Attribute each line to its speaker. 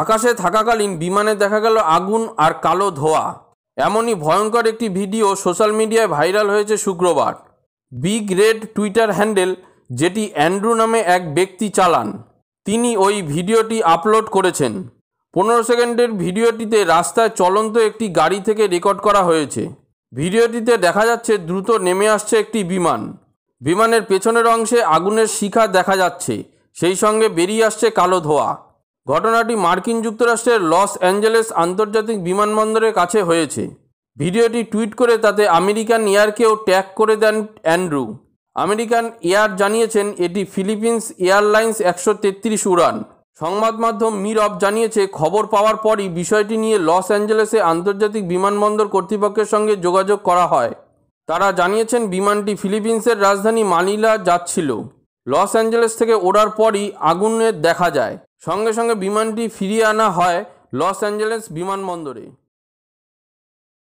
Speaker 1: আকাশে থাকাকালীন বিমানে দেখা গেল আগুন আর কালো ধোয়া এমনই ভয়ঙ্কর একটি ভিডিও সোশ্যাল মিডিয়ায় ভাইরাল হয়েছে শুক্রবার বিগ রেড টুইটার হ্যান্ডেল যেটি অ্যান্ড্রু নামে এক ব্যক্তি চালান তিনি ওই ভিডিওটি আপলোড করেছেন পনেরো সেকেন্ডের ভিডিওটিতে রাস্তায় চলন্ত একটি গাড়ি থেকে রেকর্ড করা হয়েছে ভিডিওটিতে দেখা যাচ্ছে দ্রুত নেমে আসছে একটি বিমান বিমানের পেছনের অংশে আগুনের শিখা দেখা যাচ্ছে সেই সঙ্গে বেরিয়ে আসছে কালো ধোয়া ঘটনাটি মার্কিন যুক্তরাষ্ট্রের লস অ্যাঞ্জেলেস আন্তর্জাতিক বিমানবন্দরের কাছে হয়েছে ভিডিওটি টুইট করে তাতে আমেরিকান এয়ারকেও ট্যাগ করে দেন অ্যান্ড্রু আমেরিকান এয়ার জানিয়েছেন এটি ফিলিপিন্স এয়ারলাইন্স একশো তেত্রিশ উড়ান সংবাদ মাধ্যম মির অফ জানিয়েছে খবর পাওয়ার পরই বিষয়টি নিয়ে লস অ্যাঞ্জেলেসে আন্তর্জাতিক বিমানবন্দর কর্তৃপক্ষের সঙ্গে যোগাযোগ করা হয় তারা জানিয়েছেন বিমানটি ফিলিপিন্সের রাজধানী মানিলা যাচ্ছিল লস অ্যাঞ্জেলেস থেকে ওড়ার পরই আগুনের দেখা যায় সঙ্গে সঙ্গে বিমানটি ফিরিয়ে আনা হয় লস অ্যাঞ্জেলেস বিমানবন্দরে